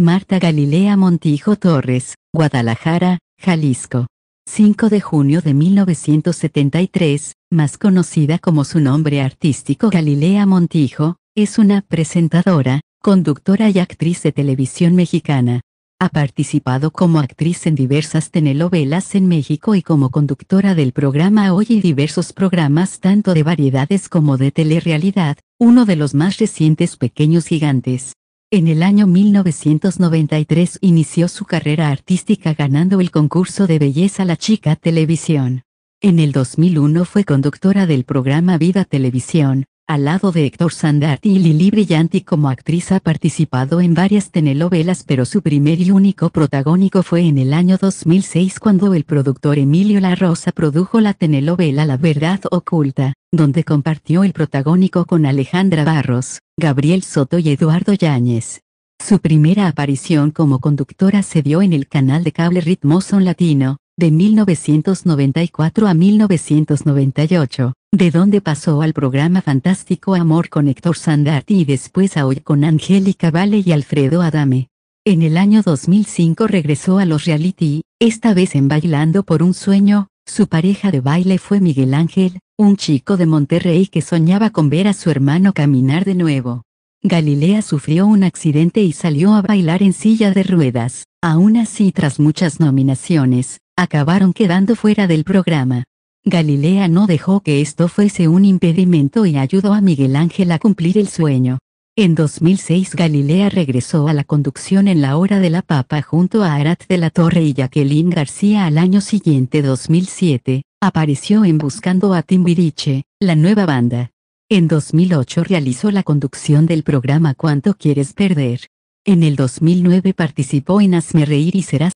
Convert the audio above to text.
Marta Galilea Montijo Torres, Guadalajara, Jalisco. 5 de junio de 1973, más conocida como su nombre artístico Galilea Montijo, es una presentadora, conductora y actriz de televisión mexicana. Ha participado como actriz en diversas telenovelas en México y como conductora del programa Hoy y diversos programas tanto de variedades como de telerrealidad, uno de los más recientes Pequeños Gigantes. En el año 1993 inició su carrera artística ganando el concurso de belleza La Chica Televisión. En el 2001 fue conductora del programa Vida Televisión, al lado de Héctor Sandarti y Lili Brillanti como actriz ha participado en varias telenovelas pero su primer y único protagónico fue en el año 2006 cuando el productor Emilio La Rosa produjo la telenovela La Verdad Oculta, donde compartió el protagónico con Alejandra Barros, Gabriel Soto y Eduardo Yáñez. Su primera aparición como conductora se dio en el canal de cable Ritmoson Latino, de 1994 a 1998, de donde pasó al programa Fantástico Amor con Héctor Sandart y después a Hoy con Angélica Vale y Alfredo Adame. En el año 2005 regresó a los reality, esta vez en Bailando por un Sueño, su pareja de baile fue Miguel Ángel, un chico de Monterrey que soñaba con ver a su hermano caminar de nuevo. Galilea sufrió un accidente y salió a bailar en silla de ruedas. Aún así, tras muchas nominaciones, acabaron quedando fuera del programa. Galilea no dejó que esto fuese un impedimento y ayudó a Miguel Ángel a cumplir el sueño. En 2006 Galilea regresó a la conducción en La Hora de la Papa junto a Arat de la Torre y Jacqueline García al año siguiente 2007, apareció en Buscando a Timbiriche, la nueva banda. En 2008 realizó la conducción del programa Cuánto quieres perder. En el 2009 participó en Hazme reír y serás